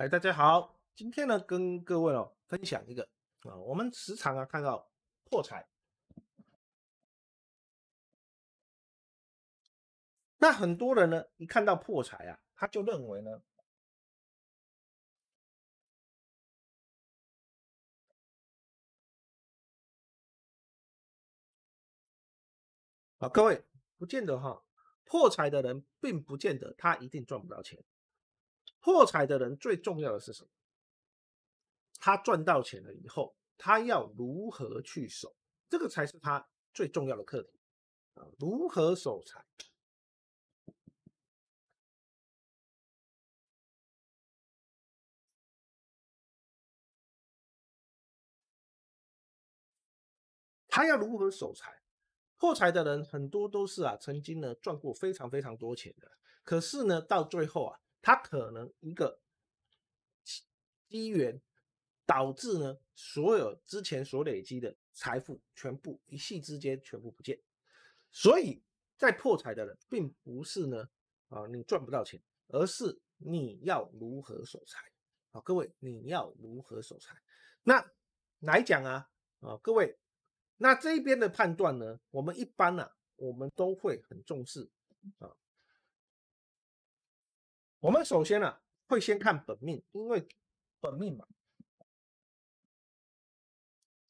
哎，大家好，今天呢，跟各位哦分享一个啊，我们时常啊看到破财，那很多人呢，一看到破财啊，他就认为呢，啊，各位不见得哈，破财的人并不见得他一定赚不到钱。破财的人最重要的是什么？他赚到钱了以后，他要如何去守，这个才是他最重要的课题啊！如何守财？他要如何守财？破财的人很多都是啊，曾经呢赚过非常非常多钱的，可是呢到最后啊。它可能一个机缘导致呢，所有之前所累积的财富全部一夕之间全部不见。所以，在破财的人，并不是呢啊，你赚不到钱，而是你要如何守财啊，各位你要如何守财？那来讲啊啊，各位，那这边的判断呢，我们一般呢，我们都会很重视啊。我们首先呢，会先看本命，因为本命嘛，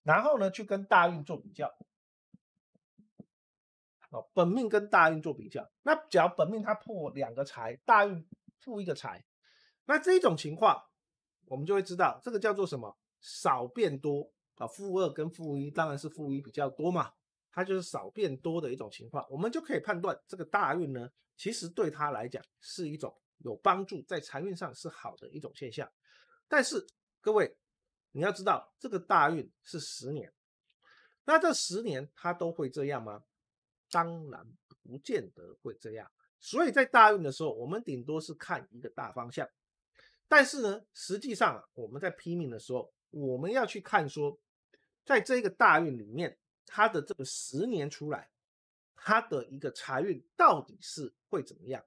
然后呢，去跟大运做比较。哦，本命跟大运做比较，那只要本命它破两个财，大运负一个财，那这一种情况，我们就会知道这个叫做什么少变多啊，负二跟负一当然是负一比较多嘛，它就是少变多的一种情况，我们就可以判断这个大运呢，其实对它来讲是一种。有帮助，在财运上是好的一种现象。但是各位，你要知道，这个大运是十年，那这十年它都会这样吗？当然不见得会这样。所以在大运的时候，我们顶多是看一个大方向。但是呢，实际上我们在拼命的时候，我们要去看说，在这个大运里面，它的这个十年出来，它的一个财运到底是会怎么样？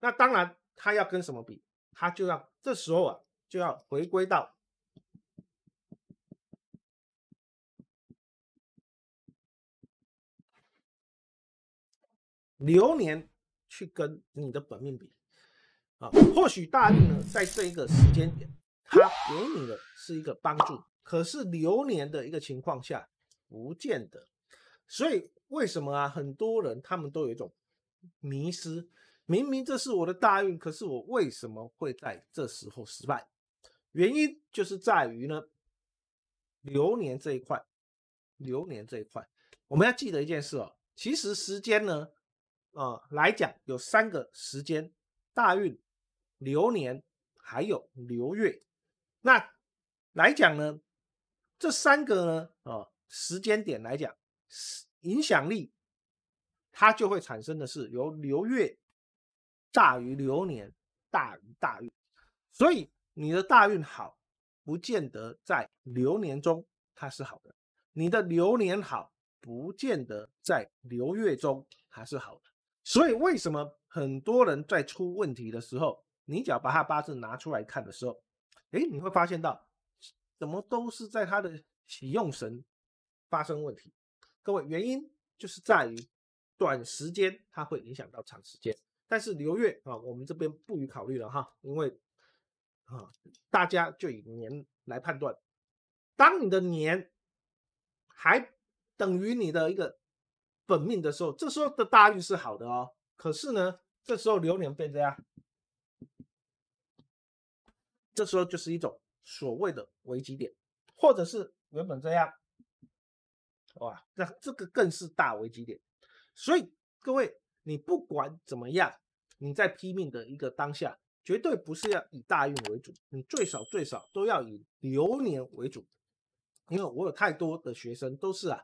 那当然。他要跟什么比？他就要这时候啊，就要回归到流年去跟你的本命比啊。或许大运呢，在这一个时间点，他给你的是一个帮助，可是流年的一个情况下，不见得。所以为什么啊？很多人他们都有一种迷失。明明这是我的大运，可是我为什么会在这时候失败？原因就是在于呢，流年这一块，流年这一块，我们要记得一件事哦。其实时间呢，啊，来讲有三个时间：大运、流年，还有流月。那来讲呢，这三个呢，啊，时间点来讲，是影响力，它就会产生的是由流月。大于流年，大于大运，所以你的大运好，不见得在流年中它是好的；你的流年好，不见得在流月中它是好的。所以为什么很多人在出问题的时候，你只要把他八字拿出来看的时候，哎，你会发现到怎么都是在他的喜用神发生问题。各位，原因就是在于短时间它会影响到长时间。但是流月啊，我们这边不予考虑了哈，因为啊，大家就以年来判断。当你的年还等于你的一个本命的时候，这时候的大运是好的哦。可是呢，这时候流年变这样，这时候就是一种所谓的危机点，或者是原本这样，哇，那这个更是大危机点。所以各位。你不管怎么样，你在拼命的一个当下，绝对不是要以大运为主，你最少最少都要以流年为主。因为我有太多的学生都是啊，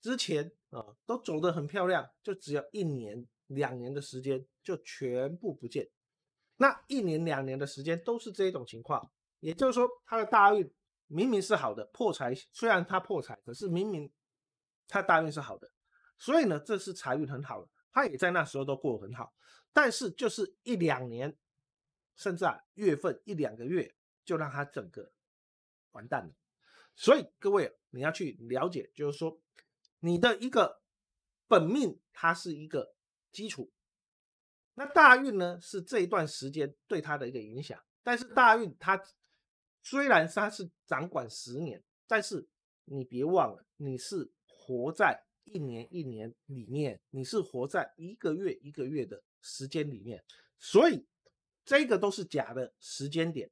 之前啊都走得很漂亮，就只有一年两年的时间就全部不见。那一年两年的时间都是这一种情况，也就是说他的大运明明是好的，破财虽然他破财，可是明明他大运是好的，所以呢这是财运很好了。他也在那时候都过得很好，但是就是一两年，甚至啊月份一两个月，就让他整个完蛋了。所以各位，你要去了解，就是说你的一个本命，它是一个基础，那大运呢，是这一段时间对他的一个影响。但是大运它虽然它是掌管十年，但是你别忘了，你是活在。一年一年里面，你是活在一个月一个月的时间里面，所以这个都是假的时间点，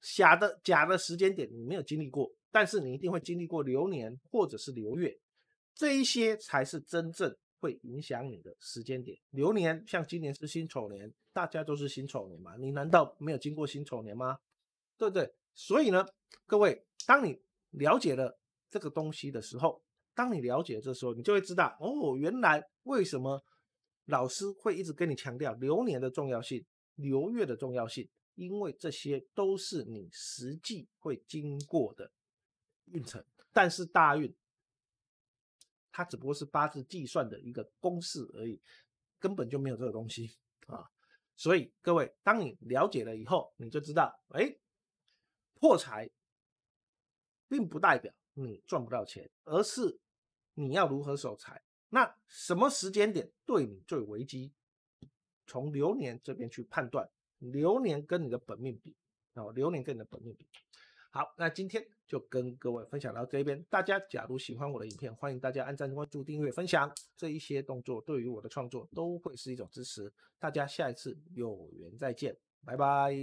假的假的时间点你没有经历过，但是你一定会经历过流年或者是流月，这一些才是真正会影响你的时间点。流年像今年是辛丑年，大家都是辛丑年嘛，你难道没有经过辛丑年吗？对不对？所以呢，各位，当你了解了这个东西的时候，当你了解这时候，你就会知道哦，原来为什么老师会一直跟你强调流年的重要性、流月的重要性，因为这些都是你实际会经过的运程。但是大运，它只不过是八字计算的一个公式而已，根本就没有这个东西啊。所以各位，当你了解了以后，你就知道，哎，破财，并不代表你赚不到钱，而是。你要如何守财？那什么时间点对你最危机？从流年这边去判断，流年跟你的本命比，哦，流年跟你的本命比。好，那今天就跟各位分享到这边。大家假如喜欢我的影片，欢迎大家按赞、关注、订阅、分享，这一些动作对于我的创作都会是一种支持。大家下一次有缘再见，拜拜。